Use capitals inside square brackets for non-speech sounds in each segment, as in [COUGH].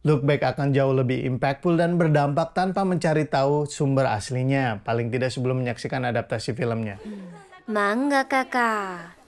Lookback akan jauh lebih impactful dan berdampak tanpa mencari tahu sumber aslinya, paling tidak sebelum menyaksikan adaptasi filmnya. Mangga kakak.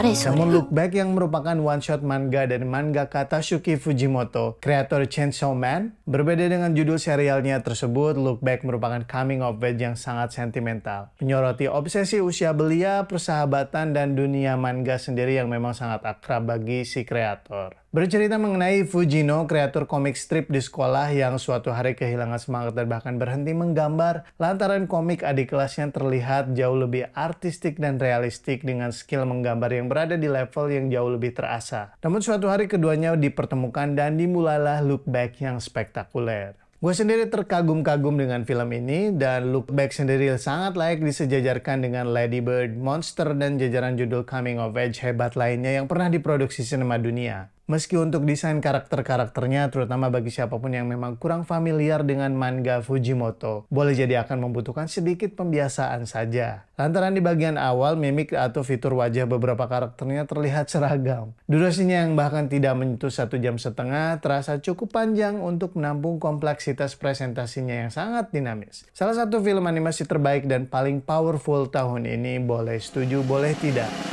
Namun Look Back yang merupakan one-shot manga dari kata Shuki Fujimoto, kreator Chainsaw Man, berbeda dengan judul serialnya tersebut, Look Back merupakan coming of age yang sangat sentimental. Menyoroti obsesi usia belia, persahabatan, dan dunia manga sendiri yang memang sangat akrab bagi si kreator. Bercerita mengenai Fujino, kreator komik strip di sekolah yang suatu hari kehilangan semangat dan bahkan berhenti menggambar lantaran komik adik kelasnya terlihat jauh lebih artistik dan realistik dengan skill menggambar yang berada di level yang jauh lebih terasa. Namun suatu hari keduanya dipertemukan dan dimulailah look back yang spektakuler. Gue sendiri terkagum-kagum dengan film ini dan Look Back sendiri sangat layak disejajarkan dengan Lady Bird, Monster, dan jajaran judul Coming of Age hebat lainnya yang pernah diproduksi sinema dunia. Meski untuk desain karakter-karakternya, terutama bagi siapapun yang memang kurang familiar dengan manga Fujimoto, boleh jadi akan membutuhkan sedikit pembiasaan saja. Lantaran di bagian awal, mimik atau fitur wajah beberapa karakternya terlihat [LAUGHS] seragam. Durasinya yang bahkan tidak menyentuh satu jam setengah terasa cukup panjang untuk menampung kompleksitas presentasinya yang sangat dinamis. Salah satu film animasi terbaik dan paling powerful tahun ini, boleh setuju, boleh tidak.